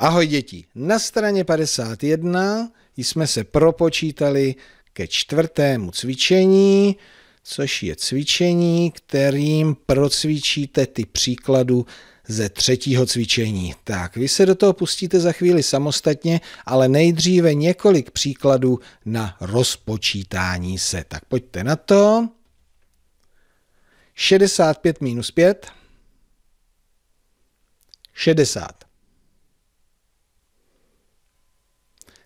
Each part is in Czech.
Ahoj děti, na straně 51 jsme se propočítali ke čtvrtému cvičení, což je cvičení, kterým procvičíte ty příkladu ze třetího cvičení. Tak, vy se do toho pustíte za chvíli samostatně, ale nejdříve několik příkladů na rozpočítání se. Tak pojďte na to. 65 minus 5. 60.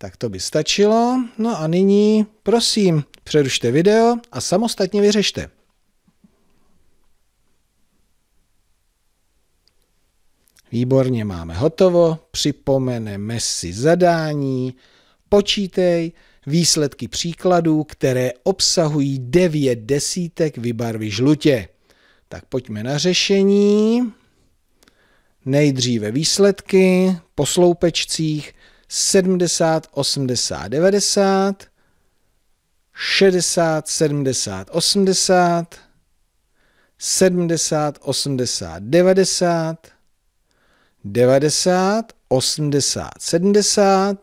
Tak to by stačilo. No a nyní, prosím, přerušte video a samostatně vyřešte. Výborně, máme hotovo. Připomeneme si zadání. Počítej výsledky příkladů, které obsahují 9 desítek vybarvy žlutě. Tak pojďme na řešení. Nejdříve výsledky po sloupečcích 70, 80, 90, 60, 70, 80, 70, 80, 90, 90, 80, 70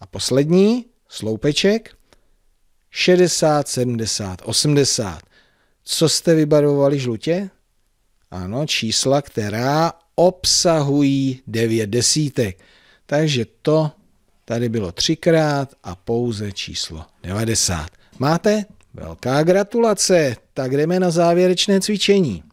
a poslední sloupeček 60, 70, 80. Co jste vybarovali žlutě? Ano, čísla, která obsahují 9 desítek. Takže to tady bylo třikrát a pouze číslo 90. Máte? Velká gratulace! Tak jdeme na závěrečné cvičení.